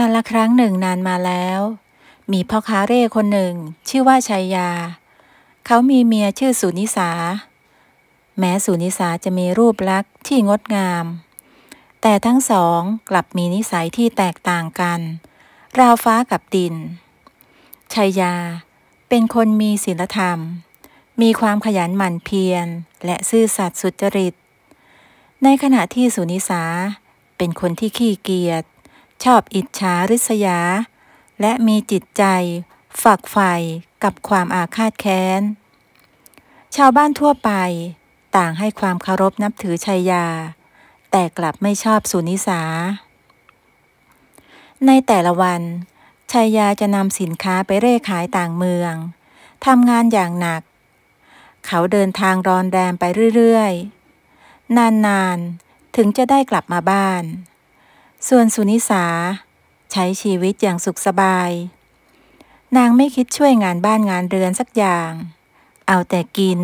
การละครั้งหนึ่งนานมาแล้ว มีพ่อค้าเร่คนหนึ่งชื่อว่าชัยยา เขามีเมียชื่อสุนิสา แม้สุนิสาจะมีรูปลักษณ์ที่งดงาม แต่ทั้งสองกลับมีนิสัยที่แตกต่างกัน ราวฟ้ากับดิน ชัยยา เป็นคนมีศีลธรรม มีความขยันหมั่นเพียรและซื่อสัตย์สุจริต ในขณะที่สุนิสาเป็นคนที่ขี้เกียจชอบอิจฉาริษยา และมีจิตใจ ฝักใฝ่กับความอาฆาตแค้น ชาวบ้านทั่วไปต่างให้ความเคารพนับถือชัยยา แต่กลับไม่ชอบสุนิสา ในแต่ละวัน ชัยยาจะนำสินค้าไปเร่ขายต่างเมืองทำงานอย่างหนัก เขาเดินทางรอนแรมไปเรื่อย ๆ นาน ๆ ถึงจะได้กลับมาบ้านส่วนสุนิสาใช้ชีวิตอย่างสุขสบาย นางไม่คิดช่วยงานบ้านงานเรือนสักอย่าง เอาแต่กิน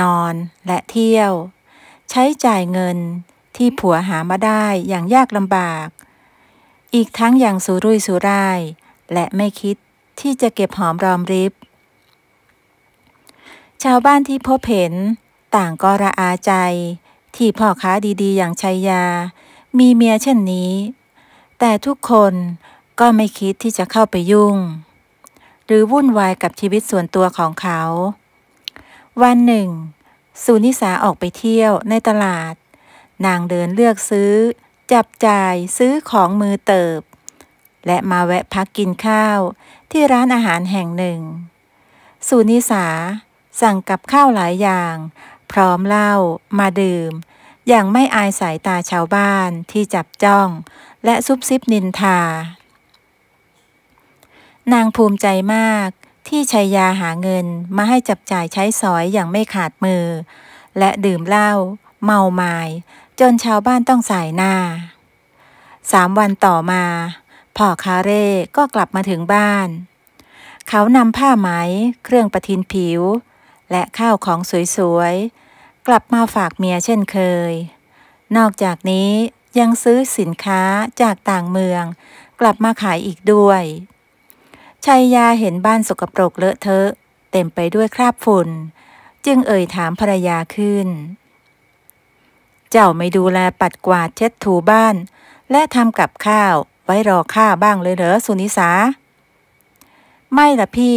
นอนและเที่ยว ใช้จ่ายเงินที่ผัวหามาได้อย่างยากลำบาก อีกทั้งอย่างสุรุ่ยสุร่ายและไม่คิดที่จะเก็บหอมรอมริบชาวบ้านที่พบเห็นต่างก็ระอาใจที่พ่อค้าดีๆอย่างชัยยามีเมียเช่นนี้ แต่ทุกคนก็ไม่คิดที่จะเข้าไปยุ่ง หรือวุ่นวายกับชีวิตส่วนตัวของเขา วันหนึ่งสุนิสาออกไปเที่ยวในตลาด นางเดินเลือกซื้อ จับจ่ายซื้อของมือเติบ และมาแวะพักกินข้าวที่ร้านอาหารแห่งหนึ่งสุนิสาสั่งกับข้าวหลายอย่าง พร้อมเหล้ามาดื่มอย่างไม่อายสายตาชาวบ้านที่จับจ้อง และซุบซิบนินทา นางภูมิใจมาก ที่ชัยยาหาเงินมาให้จับจ่ายใช้สอยอย่างไม่ขาดมือ และดื่มเหล้าเมาไมา้จนชาวบ้านต้องสายหน้าสามวันต่อมา พ่อคาเร่ก็กลับมาถึงบ้าน เขานำผ้าไหม เครื่องประทินผิว และข้าวของสวยๆกลับมาฝากเมียเช่นเคย นอกจากนี้ยังซื้อสินค้าจากต่างเมือง กลับมาขายอีกด้วย ชัยยาเห็นบ้านสกปรกเลอะเทอะ เต็มไปด้วยคราบฝุ่นจึงเอ่ยถามภรรยาขึ้น เจ้าไม่ดูแลปัดกวาดเช็ดถูบ้าน และทำกับข้าวไว้รอข้าบ้างเลยเหรอ สุนิสา ไม่ละพี่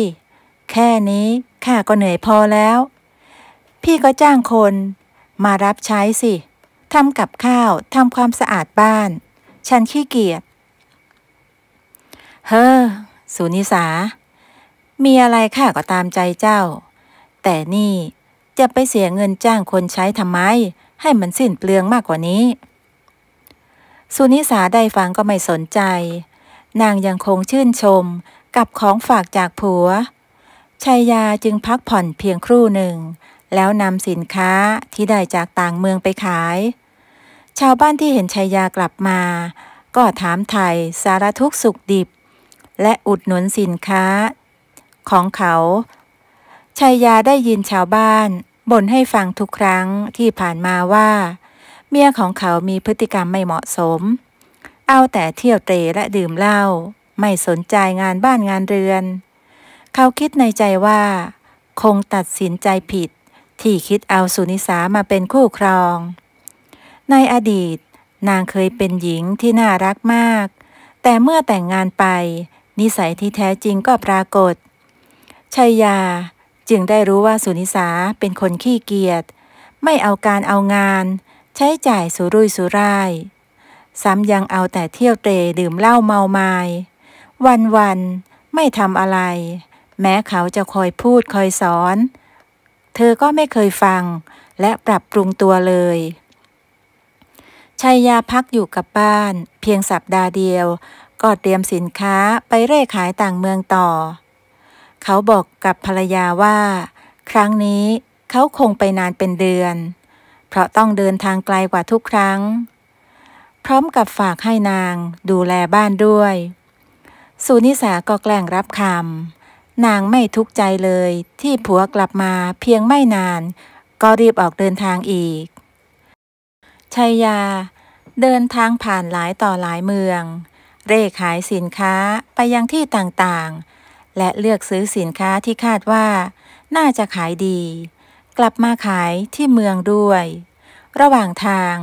แค่นี้ ข้าก็เหนื่อยพอแล้วพี่ก็จ้างคนมารับใช้สิ ทำกับข้าว ทำความสะอาดบ้าน ฉันขี้เกียจ เฮ้อ สุนิสา มีอะไรข้าก็ตามใจเจ้า แต่นี่จะไปเสียเงินจ้างคนใช้ทำไม ให้มันสิ้นเปลืองมากกว่านี้ สุนิสาได้ฟังก็ไม่สนใจ นางยังคงชื่นชมกับของฝากจากผัวชายาจึงพักผ่อนเพียงครู่หนึ่งแล้วนำสินค้าที่ได้จากต่างเมืองไปขาย ชาวบ้านที่เห็นชายากลับมา ก็ถามไทยสารทุกสุขดิบ และอุดหนุนสินค้า ของเขาชายาได้ยินชาวบ้านบ่นให้ฟังทุกครั้งที่ผ่านมาว่า เมียของเขามีพฤติกรรมไม่เหมาะสม เอาแต่เที่ยวเตรและดื่มเหล้า ไม่สนใจงานบ้านงานเรือน เขาคิดในใจว่า คงตัดสินใจผิดที่คิดเอาสุนิสามาเป็นคู่ครอง ในอดีตนางเคยเป็นหญิงที่น่ารักมาก แต่เมื่อแต่งงานไป นิสัยที่แท้จริงก็ปรากฏชัยยาจึงได้รู้ว่าสุนิสาเป็นคนขี้เกียจไม่เอาการเอางาน ใช้จ่ายสุรุ่ยสุร่ายซ้ำยังเอาแต่เที่ยวเตะดื่มเหล้าเมามาย วันวันไม่ทำอะไร แม้เขาจะคอยพูดคอยสอนเธอก็ไม่เคยฟังและปรับปรุงตัวเลย ชัยยาพักอยู่กับบ้าน เพียงสัปดาห์เดียวก็เตรียมสินค้าไปเร่ขายต่างเมืองต่อ เขาบอกกับภรรยาว่า ครั้งนี้เขาคงไปนานเป็นเดือน เพราะต้องเดินทางไกลกว่าทุกครั้ง พร้อมกับฝากให้นางดูแลบ้านด้วย สุนิสาก็แกล้งรับคำนางไม่ทุกข์ใจเลยที่ผัวกลับมาเพียงไม่นาน ก็รีบออกเดินทางอีกชัยยา เดินทางผ่านหลายต่อหลายเมือง เร่ขายสินค้าไปยังที่ต่างๆ และเลือกซื้อสินค้าที่คาดว่า น่าจะขายดี กลับมาขายที่เมืองด้วย ระหว่างทาง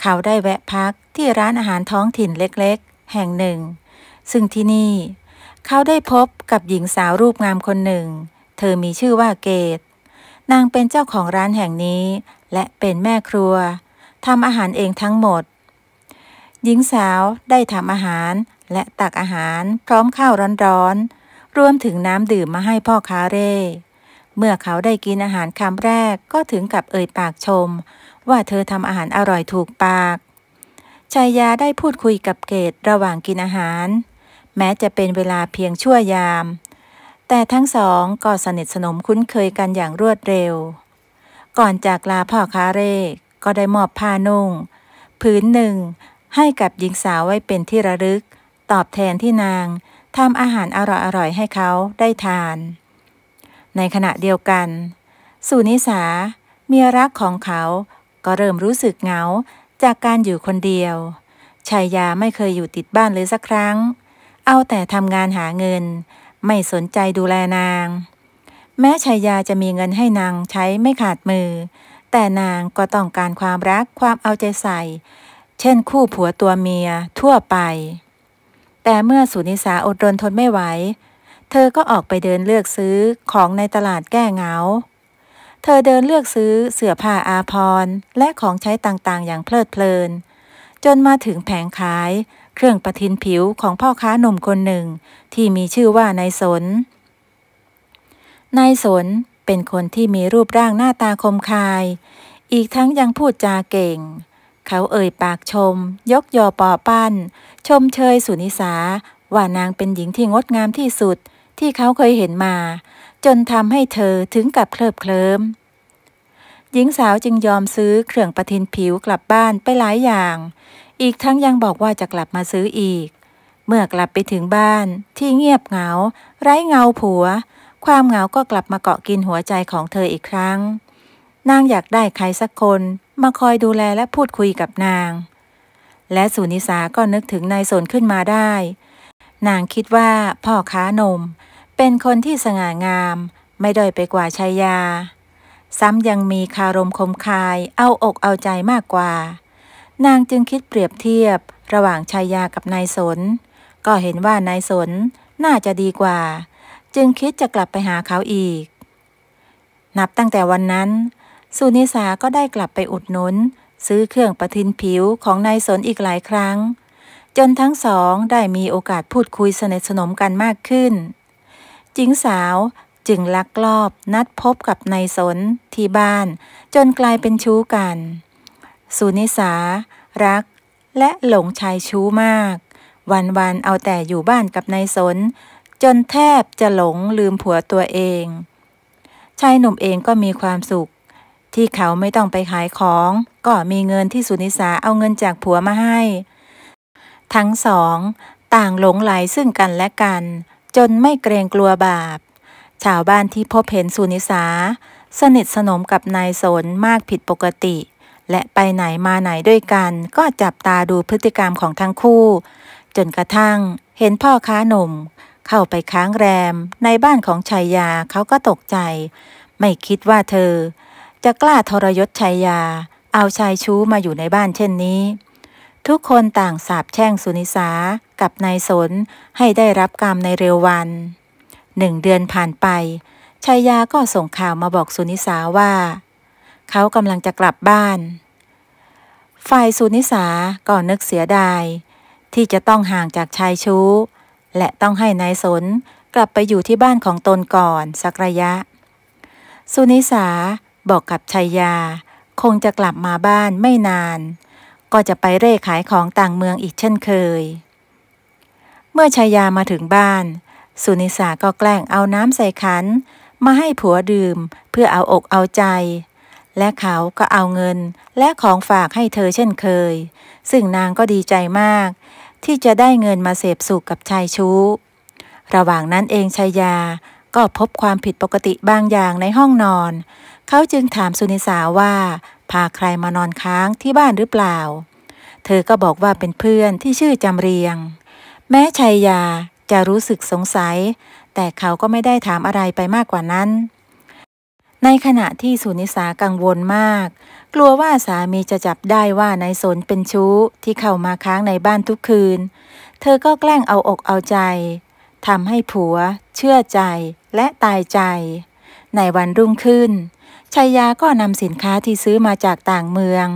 เขาได้แวะพักที่ร้านอาหารท้องถิ่นเล็กๆ แห่งหนึ่ง ซึ่งที่นี่เขาได้พบกับหญิงสาวรูปงามคนหนึ่ง เธอมีชื่อว่าเกต นางเป็นเจ้าของร้านแห่งนี้ และเป็นแม่ครัว ทำอาหารเองทั้งหมด หญิงสาวได้ทำอาหารและตักอาหารพร้อมข้าวร้อนๆ รวมถึงน้ำดื่ม มาให้พ่อค้าเร่เมื่อเขาได้กินอาหารคำแรกก็ถึงกับเอ่ยปากชม ว่าเธอทำอาหารอร่อยถูกปากชายยาได้พูดคุยกับเกตระหว่างกินอาหารแม้จะเป็นเวลาเพียงชั่วยาม แต่ทั้งสองก็สนิทสนมคุ้นเคยกันอย่างรวดเร็ว ก่อนจากลาพ่อค้าเร่ก็ได้มอบผ้านุ่งพื้นหนึ่งให้กับหญิงสาวไว้เป็นที่ระลึก ตอบแทนที่นางทำอาหารอร่อยๆ ให้เขาได้ทาน ในขณะเดียวกัน สุนิสาเมียรักของเขา ก็เริ่มรู้สึกเหงาจากการอยู่คนเดียว ชายยาไม่เคยอยู่ติดบ้านเลยสักครั้งเอาแต่ทำงานหาเงินไม่สนใจดูแลนาง แม้ชายาจะมีเงินให้นางใช้ไม่ขาดมือ แต่นางก็ต้องการความรักความเอาใจใส่ เช่นคู่ผัวตัวเมียทั่วไป แต่เมื่อสุนิสาอดรนทนไม่ไหว เธอก็ออกไปเดินเลือกซื้อของในตลาดแก้เหงา เธอเดินเลือกซื้อเสื้อผ้าอาพรและของใช้ต่างๆ อย่างเพลิดเพลิน จนมาถึงแผงขายเครื่องปะทินผิวของพ่อค้าหนุ่มคนหนึ่งที่มีชื่อว่านายสน นายสนเป็นคนที่มีรูปร่างหน้าตาคมคาย อีกทั้งยังพูดจาเก่ง เขาเอ่ยปากชม ยกยอปอปั้น ชมเชยสุนิสาว่านางเป็นหญิงที่งดงามที่สุดที่เขาเคยเห็นมา จนทำให้เธอถึงกับเคลิบเคลิ้มหญิงสาวจึงยอมซื้อเครื่องปะทินผิวกลับบ้านไปหลายอย่างอีกทั้งยังบอกว่าจะกลับมาซื้ออีก เมื่อกลับไปถึงบ้าน ที่เงียบเหงา ไร้เงาผัว ความเหงาก็กลับมาเกาะกินหัวใจของเธออีกครั้ง นางอยากได้ใครสักคนมาคอยดูแลและพูดคุยกับนาง และสุนิสาก็นึกถึงนายสนขึ้นมาได้ นางคิดว่าพ่อค้านม เป็นคนที่สง่างาม ไม่ด้อยไปกว่าชายา ซ้ำยังมีคารมคมคายเอาอกเอาใจมากกว่านางจึงคิดเปรียบเทียบระหว่างชายากับนายสน ก็เห็นว่านายสนน่าจะดีกว่า จึงคิดจะกลับไปหาเขาอีก นับตั้งแต่วันนั้นสุนิสาก็ได้กลับไปอุดหนุน ซื้อเครื่องประทินผิวของนายสนอีกหลายครั้ง จนทั้งสองได้มีโอกาสพูดคุยสนิทสนมกันมากขึ้นจิงสาวจึงลักลอบนัดพบกับนายสนที่บ้าน จนกลายเป็นชู้กันสุนิสา รัก และหลงชายชู้มาก วันๆเอาแต่อยู่บ้านกับนายสน จนแทบจะหลงลืมผัวตัวเอง ชายหนุ่มเองก็มีความสุข ที่เขาไม่ต้องไป ขายของ ก็มีเงินที่สุนิสาเอาเงินจากผัวมาให้ ทั้งสอง ต่างหลงไหลซึ่งกันและกัน จนไม่เกรงกลัวบาป ชาวบ้านที่พบเห็นสุนิสา สนิทสนมกับนายสนมากผิดปกติและไปไหนมาไหนด้วยกันก็จับตาดูพฤติกรรมของทั้งคู่ จนกระทั่งเห็นพ่อค้าหนุ่ม เข้าไปค้างแรม ในบ้านของชายยาเขาก็ตกใจ ไม่คิดว่าเธอ จะกล้าทรยศชายยา เอาชายชู้มาอยู่ในบ้านเช่นนี้ ทุกคนต่างสาบแช่งสุนิสากับนายสน ให้ได้รับกรรมในเร็ววัน หนึ่งเดือนผ่านไปชายาก็ส่งข่าวมาบอกสุนิสาว่าเขากำลังจะกลับบ้านฝ่ายสุนิสาก็นึกเสียดายที่จะต้องห่างจากชายชู้ และต้องให้นายสน กลับไปอยู่ที่บ้านของตนก่อนสักระยะ สุนิสาบอกกับชายยาคงจะกลับมาบ้านไม่นาน ก็จะไปเร่ขายของต่างเมืองอีกเช่นเคย เมื่อชายยามาถึงบ้านสุนิสาก็แกล้งเอาน้ำใส่ขัน มาให้ผัวดื่มเพื่อเอาอกเอาใจและเขาก็เอาเงินและของฝากให้เธอเช่นเคย ซึ่งนางก็ดีใจมาก ที่จะได้เงินมาเสพสุขกับชายชู้ ระหว่างนั้นเองชายาก็พบความผิดปกติบางอย่างในห้องนอน เขาจึงถามสุนิสาว่า พาใครมานอนค้างที่บ้านหรือเปล่า เธอก็บอกว่าเป็นเพื่อนที่ชื่อจำเรียง แม้ชายาจะรู้สึกสงสัย แต่เขาก็ไม่ได้ถามอะไรไปมากกว่านั้นในขณะที่สุนิสากังวลมาก กลัวว่าสามีจะจับได้ว่านายสนเป็นชู้ที่เข้ามาค้างในบ้านทุกคืน เธอก็แกล้งเอาอกเอาใจทำให้ผัว เชื่อใจ และตายใจ ในวันรุ่งขึ้นชายาก็นำสินค้าที่ซื้อมาจากต่างเมือง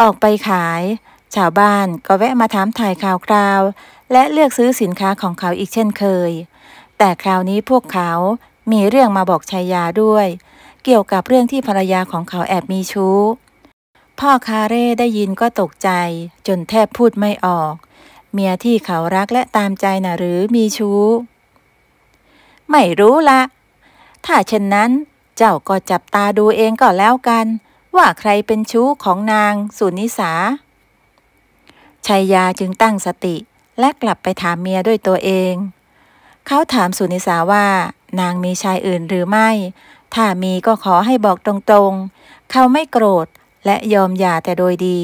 ออกไปขาย ชาวบ้านก็แวะมาถามถ่ายข่าวคราว และเลือกซื้อสินค้าของเขาอีกเช่นเคย แต่คราวนี้พวกเขามีเรื่องมาบอกชายาด้วยเกี่ยวกับเรื่องที่ภรรยาของเขาแอบมีชู้ พ่อคาเร่ได้ยินก็ตกใจจนแทบพูดไม่ออก เมียที่เขารักและตามใจนะหรือมีชู้ ไม่รู้ละ ถ้าเช่นนั้นเจ้าก็จับตาดูเองก็แล้วกัน ว่าใครเป็นชู้ของนางสุนิสาชัยยาจึงตั้งสติและกลับไปถามเมียด้วยตัวเอง เขาถามสุนิสาว่านางมีชายอื่นหรือไม่ถ้ามีก็ขอให้บอกตรงๆ เขาไม่โกรธและยอมหย่าแต่โดยดี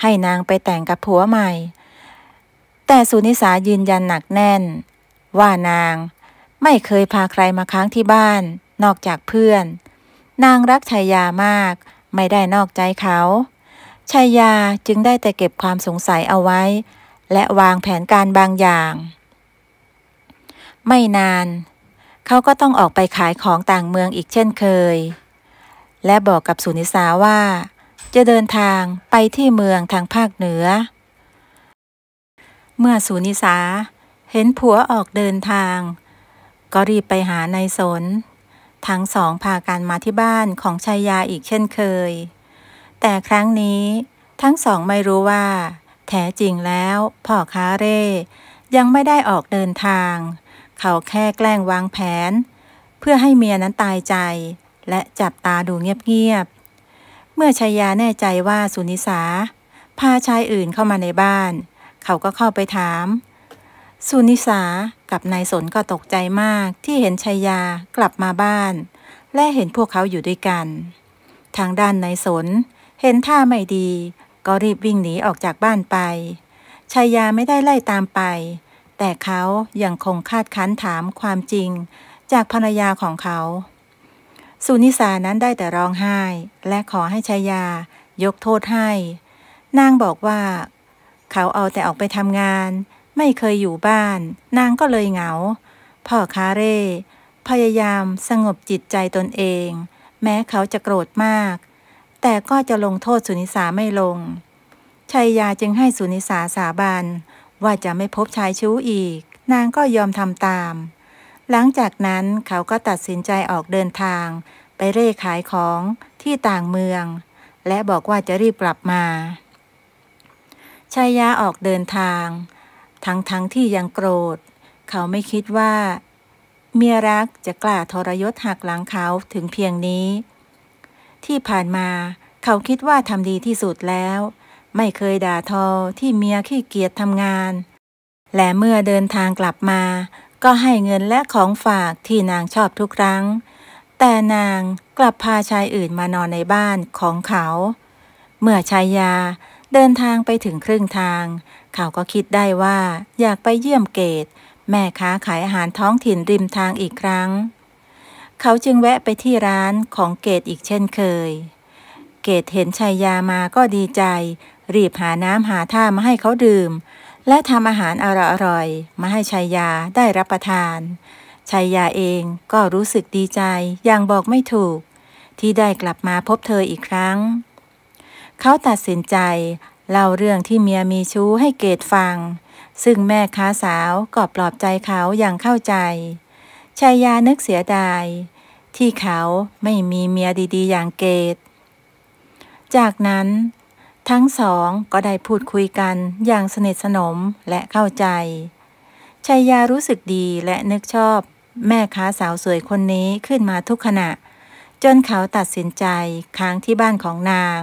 ให้นางไปแต่งกับผัวใหม่ แต่สุนิสายืนยันหนักแน่น ว่านาง ไม่เคยพาใครมาค้างที่บ้าน นอกจากเพื่อน นางรักชายยามากไม่ได้นอกใจเขาชายาจึงได้แต่เก็บความสงสัยเอาไว้ และวางแผนการบางอย่าง ไม่นานเขาก็ต้องออกไปขายของต่างเมืองอีกเช่นเคย และบอกกับสุนิสาว่า จะเดินทางไปที่เมืองทางภาคเหนือ เมื่อสุนิสาเห็นผัวออกเดินทาง ก็รีบไปหานายสนทั้งสองพากันมาที่บ้านของชายาอีกเช่นเคย แต่ครั้งนี้ทั้งสองไม่รู้ว่าแท้จริงแล้วพ่อค้าเร่ยังไม่ได้ออกเดินทางเขาแค่แกล้งวางแผน เพื่อให้เมียนั้นตายใจ และจับตาดูเงียบๆ เมื่อชายาแน่ใจว่า สุนิสา พาชายอื่นเข้ามาในบ้าน เขาก็เข้าไปถาม สุนิสากับนายสนก็ตกใจมากที่เห็นชายากลับมาบ้าน และเห็นพวกเขาอยู่ด้วยกัน ทางด้านนายสน เห็นท่าไม่ดีก็รีบวิ่งหนีออกจากบ้านไปชายาไม่ได้ไล่ตามไปแต่เขายังคงคาดคั้นถามความจริงจากภรรยาของเขา สุนิสานั้นได้แต่ร้องไห้ และขอให้ชายา ยกโทษให้นางบอกว่า เขาเอาแต่ออกไปทำงาน ไม่เคยอยู่บ้าน นางก็เลยเหงา พ่อคาเร่ พยายามสงบจิตใจตนเอง แม้เขาจะโกรธมาก แต่ก็จะลงโทษสุนิสาไม่ลง ชัยยาจึงให้สุนิสาสาบานว่าจะไม่พบชายชู้อีก นางก็ยอมทำตาม หลังจากนั้นเขาก็ตัดสินใจออกเดินทาง ไปเร่ขายของที่ต่างเมือง และบอกว่าจะรีบกลับมาชายาออกเดินทาง ทั้งทั้งที่ยังโกรธ เขาไม่คิดว่า เมียรักจะกล้าทรยศหักหลังเขาถึงเพียงนี้ ที่ผ่านมา เขาคิดว่าทำดีที่สุดแล้วไม่เคยด่าทอที่เมียขี้เกียจทำงาน และเมื่อเดินทางกลับมา ก็ให้เงินและของฝากที่นางชอบทุกครั้ง แต่นางกลับพาชายอื่นมานอนในบ้านของเขา เมื่อชายยาเดินทางไปถึงครึ่งทาง เขาก็คิดได้ว่าอยากไปเยี่ยมเกตแม่ค้าขายอาหารท้องถิ่นริมทางอีกครั้ง เขาจึงแวะไปที่ร้านของเกตอีกเช่นเคย เกตเห็นชายยามาก็ดีใจรีบหาน้ำหาท่ามาให้เขาดื่ม และทำอาหารอร่อยๆมาให้ชายยาได้รับประทานชายยาเองก็รู้สึกดีใจอย่างบอกไม่ถูก ที่ได้กลับมาพบเธออีกครั้ง เขาตัดสินใจเล่าเรื่องที่เมียมีชู้ให้เกดฟัง ซึ่งแม่ค้าสาวก็ปลอบใจเขาอย่างเข้าใจชายานึกเสียดาย ที่เขาไม่มีเมียดีๆ อย่างเกต จากนั้นทั้งสองก็ได้พูดคุยกันอย่างสนิทสนมและเข้าใจ ชัยยารู้สึกดีและนึกชอบ แม่ค้าสาวสวยคนนี้ขึ้นมาทุกขณะ จนเขาตัดสินใจค้างที่บ้านของนาง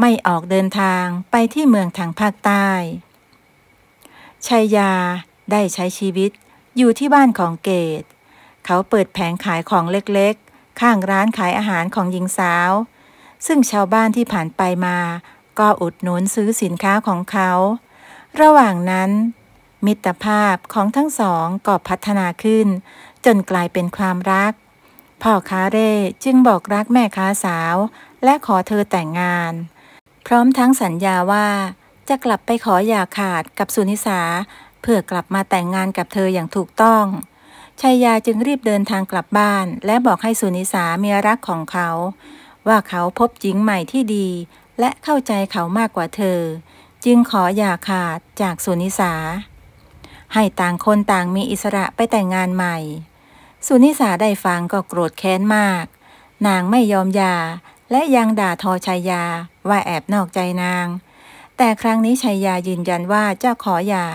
ไม่ออกเดินทางไปที่เมืองทางภาคใต้ชัยยาได้ใช้ชีวิตอยู่ที่บ้านของเกตเขาเปิดแผงขายของเล็กๆ ข้างร้านขายอาหารของหญิงสาว ซึ่งชาวบ้านที่ผ่านไปมาก็อุดหนุนซื้อสินค้าของเขา ระหว่างนั้น มิตรภาพของทั้งสองก็พัฒนาขึ้น จนกลายเป็นความรัก พ่อค้าเร่จึงบอกรักแม่ค้าสาวและขอเธอแต่งงาน พร้อมทั้งสัญญาว่าจะกลับไปขออย่าขาดกับสุนิสา เพื่อกลับมาแต่งงานกับเธออย่างถูกต้องชายาจึงรีบเดินทางกลับบ้าน และบอกให้สุนิสาเมียรักของเขา ว่าเขาพบหญิงใหม่ที่ดีและเข้าใจเขามากกว่าเธอ จึงขออย่าขาดจากสุนิสาให้ต่างคนต่างมีอิสระไปแต่งงานใหม่สุนิสาได้ฟังก็โกรธแค้นมาก นางไม่ยอมยาและยังด่าทอชัยยาว่าแอบนอกใจนาง แต่ครั้งนี้ชัยยายืนยันว่าเจ้าขอหย่า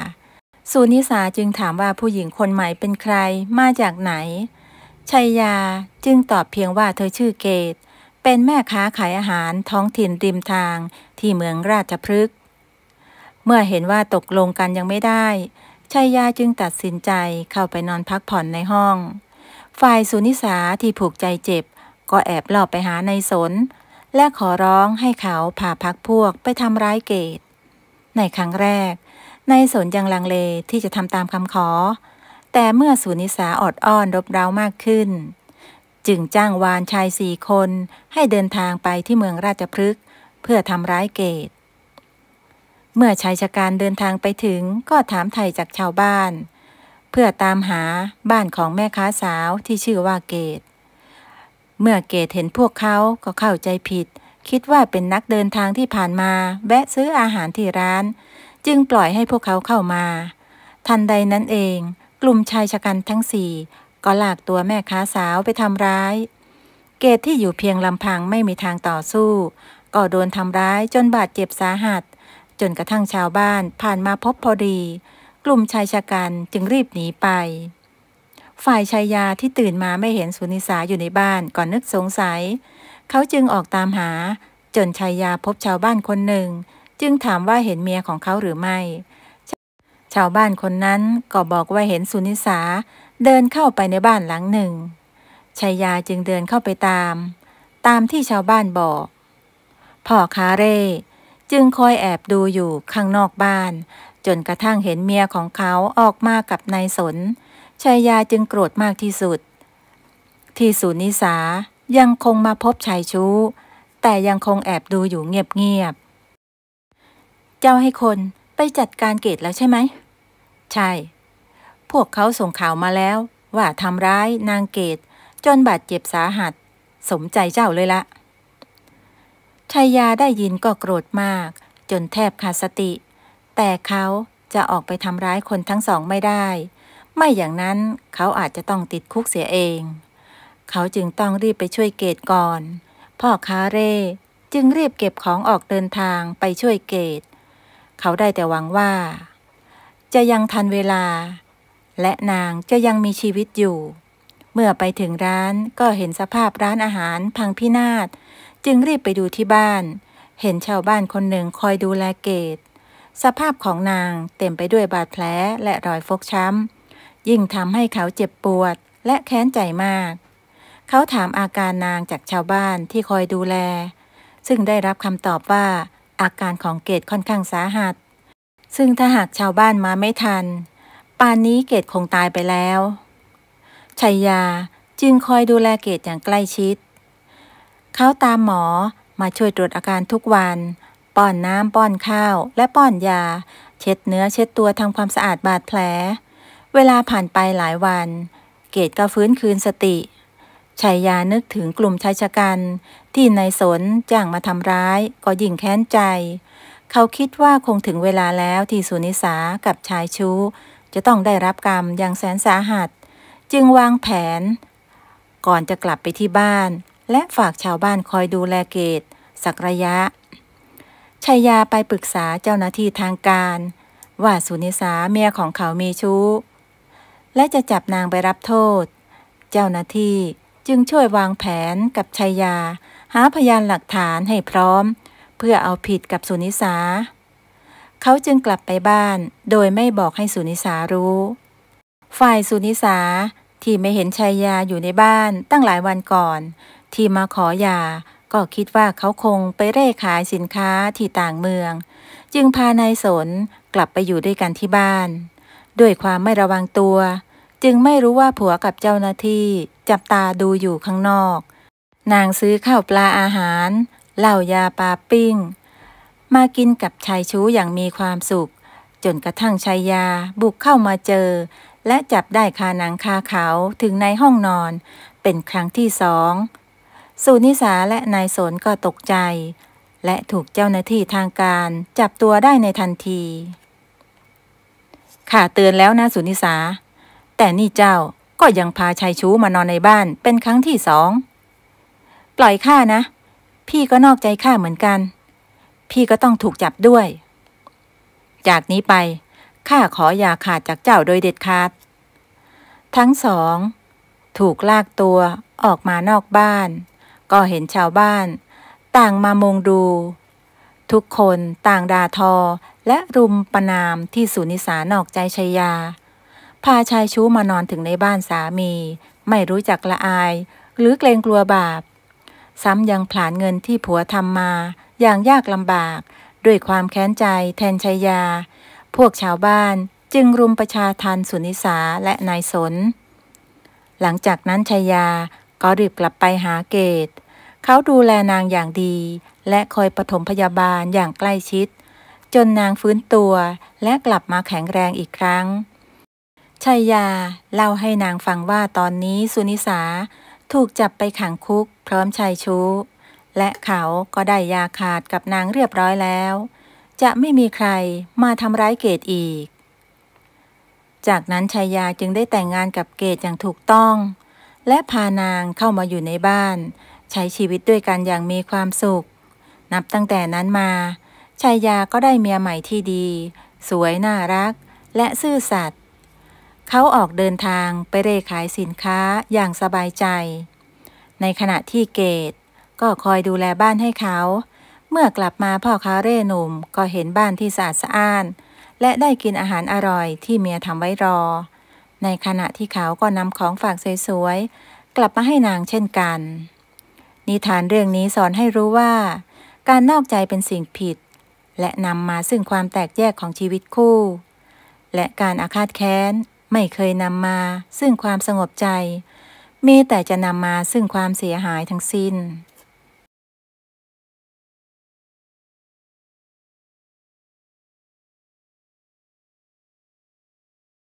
สุนิสาจึงถามว่าผู้หญิงคนใหม่เป็นใครมาจากไหนชัยยาจึงตอบเพียงว่าเธอชื่อเกตเป็นแม่ค้าขายอาหารท้องถิ่นริมทางที่เมืองราชพฤกษ์ เมื่อเห็นว่าตกลงกันยังไม่ได้ ชัยยาจึงตัดสินใจเข้าไปนอนพักผ่อนในห้อง ฝ่ายสุนิสาที่ผูกใจเจ็บ ก็แอบหลอบไปหาในสน และขอร้องให้เขาพาพักพวกไปทำร้ายเกตในครั้งแรก ในสนยังลังเลที่จะทำตามคำขอ แต่เมื่อสุนิสาอดอ้อนรบเร้ามากขึ้นจึงจ้างวานชายสี่คนให้เดินทางไปที่เมืองราชพฤกษ์เพื่อทำร้ายเกตเมื่อชายชะการเดินทางไปถึงก็ถามไทยจากชาวบ้าน เพื่อตามหาบ้านของแม่ค้าสาวที่ชื่อว่าเกตเมื่อเกตเห็นพวกเขาก็เข้าใจผิด คิดว่าเป็นนักเดินทางที่ผ่านมาแวะซื้ออาหารที่ร้าน จึงปล่อยให้พวกเขาเข้ามา ทันใดนั้นเองกลุ่มชายชะกันทั้งสี่ก็ลากตัวแม่ค้าสาวไปทำร้าย เกตที่อยู่เพียงลำพังไม่มีทางต่อสู้ ก็โดนทำร้ายจนบาดเจ็บสาหัส จนกระทั่งชาวบ้านผ่านมาพบพอดี กลุ่มชายชะกันจึงรีบหนีไป ฝ่ายชายยาที่ตื่นมาไม่เห็น สุนิสาอยู่ในบ้านก่อนนึกสงสัย เขาจึงออกตามหา จนชายยาพบชาวบ้านคนหนึ่ง จึงถามว่าเห็นเมียของเขาหรือไม่ ชาวบ้านคนนั้นก็บอกว่าเห็นสุนิสาเดินเข้าไปในบ้านหลังหนึ่งชายาจึงเดินเข้าไปตาม ตามที่ชาวบ้านบอก พ่อคาเร่จึงคอยแอบดูอยู่ข้างนอกบ้าน จนกระทั่งเห็นเมียของเขาออกมากับนายสนชายาจึงโกรธมากที่สุด ที่สุนิสายังคงมาพบชายชู้แต่ยังคงแอบดูอยู่เงียบๆ เจ้าให้คนไปจัดการเกตแล้วใช่ไหมใช่พวกเขาส่งข่าวมาแล้วว่าทำร้ายนางเกตจนบาดเจ็บสาหัส สมใจเจ้าเลยละชายาได้ยินก็โกรธมาก จนแทบขาดสติ แต่เขาจะออกไปทำร้ายคนทั้งสองไม่ได้ ไม่อย่างนั้นเขาอาจจะต้องติดคุกเสียเอง เขาจึงต้องรีบไปช่วยเกตก่อน พ่อค้าเร่จึงรีบเก็บของออกเดินทางไปช่วยเกตเขาได้แต่หวังว่า จะยังทันเวลาและนางจะยังมีชีวิตอยู่ เมื่อไปถึงร้านก็เห็นสภาพร้านอาหารพังพินาศจึงรีบไปดูที่บ้าน เห็นชาวบ้านคนหนึ่งคอยดูแลเกตสภาพของนางเต็มไปด้วยบาดแผลและรอยฟกช้ำยิ่งทำให้เขาเจ็บปวดและแค้นใจมาก เขาถามอาการนางจากชาวบ้านที่คอยดูแล ซึ่งได้รับคำตอบว่า อาการของเกตค่อนข้างสาหัส ซึ่งถ้าหากชาวบ้านมาไม่ทันป่านนี้เกตคงตายไปแล้ว ชัยยาจึงคอยดูแลเกตอย่างใกล้ชิด เขาตามหมอมาช่วยตรวจอาการทุกวัน ป้อนน้ำป้อนข้าวและป้อนยา เช็ดเนื้อเช็ดตัวทำความสะอาดบาดแผล เวลาผ่านไปหลายวัน เกตก็ฟื้นคืนสติ ชัยยานึกถึงกลุ่มชายชะกัน ที่นายสนจ้างมาทำร้าย ก็ยิ่งแค้นใจ เขาคิดว่าคงถึงเวลาแล้วที่สุนิสากับชายชู้จะต้องได้รับกรรมอย่างแสนสาหัส จึงวางแผน ก่อนจะกลับไปที่บ้านและฝากชาวบ้านคอยดูแลเกตสักระยะชายาไปปรึกษาเจ้าหน้าที่ทางการ ว่าสุนิสาเมียของเขามีชู้และจะจับนางไปรับโทษ เจ้าหน้าที่จึงช่วยวางแผนกับชายา หาพยานหลักฐานให้พร้อม เพื่อเอาผิดกับสุนิสาเขาจึงกลับไปบ้าน โดยไม่บอกให้สุนิสารู้ ฝ่ายสุนิสา ที่ไม่เห็นชายยาอยู่ในบ้านตั้งหลายวันก่อน ที่มาขอยาก็คิดว่าเขาคงไปเร่ขายสินค้าที่ต่างเมือง จึงพานายสนกลับไปอยู่ด้วยกันที่บ้าน ด้วยความไม่ระวังตัว จึงไม่รู้ว่าผัวกับเจ้าหน้าที่ จับตาดูอยู่ข้างนอก นางซื้อข้าวปลาอาหาร เหล้ายาปลาปิ้งมากินกับชายชู้อย่างมีความสุข จนกระทั่งชายยาบุกเข้ามาเจอ และจับได้คาหนังคาเขาถึงในห้องนอนเป็นครั้งที่สองสุนิสาและนายสนก็ตกใจ และถูกเจ้าหน้าที่ทางการจับตัวได้ในทันทีข้าเตือนแล้วนะสุนิสา แต่นี่เจ้าก็ยังพาชายชู้มานอนในบ้านเป็นครั้งที่สองปล่อยข้านะ พี่ก็นอกใจข้าเหมือนกันพี่ก็ต้องถูกจับด้วย จากนี้ไป ข้าขออย่าขาดจากเจ้าโดยเด็ดขาด ทั้งสอง ถูกลากตัวออกมานอกบ้าน ก็เห็นชาวบ้าน ต่างมามงดู ทุกคนต่างด่าทอและรุมประนามที่สุนิสานอกใจชายาพาชายชู้มานอนถึงในบ้านสามี ไม่รู้จักละอาย หรือเกรงกลัวบาป ซ้ำยังผลานเงินที่ผัวทำมาอย่างยากลำบากด้วยความแค้นใจแทนชายา พวกชาวบ้านจึงรุมประชาทานสุนิสาและนายสน หลังจากนั้นชายาก็รีบกลับไปหาเกต เขาดูแลนางอย่างดี และคอยปฐมพยาบาลอย่างใกล้ชิด จนนางฟื้นตัวและกลับมาแข็งแรงอีกครั้งชายาเล่าให้นางฟังว่าตอนนี้สุนิสาถูกจับไปขังคุก พร้อมชายชู้และเขาก็ได้ยาขาดกับนางเรียบร้อยแล้ว จะไม่มีใครมาทำร้ายเกตอีก จากนั้นชายาจึงได้แต่งงานกับเกตอย่างถูกต้อง และพานางเข้ามาอยู่ในบ้าน ใช้ชีวิตด้วยกันอย่างมีความสุข นับตั้งแต่นั้นมาชายาก็ได้เมียใหม่ที่ดี สวย น่ารัก และซื่อสัตย์ เขาออกเดินทางไปเร่ขายสินค้าอย่างสบายใจ ในขณะที่เกตก็คอยดูแลบ้านให้เขา เมื่อกลับมาพ่อค้าเร่หนุ่มก็เห็นบ้านที่สะอาดสะอ้าน และได้กินอาหารอร่อยที่เมียทำไว้รอ ในขณะที่เขาก็นำของฝากสวยๆกลับมาให้นางเช่นกัน นิทานเรื่องนี้สอนให้รู้ว่า การนอกใจเป็นสิ่งผิด และนำมาซึ่งความแตกแยกของชีวิตคู่ และการอาฆาตแค้นไม่เคยนำมาซึ่งความสงบใจ มีแต่จะนำมาซึ่งความเสียหายทั้งสิ้น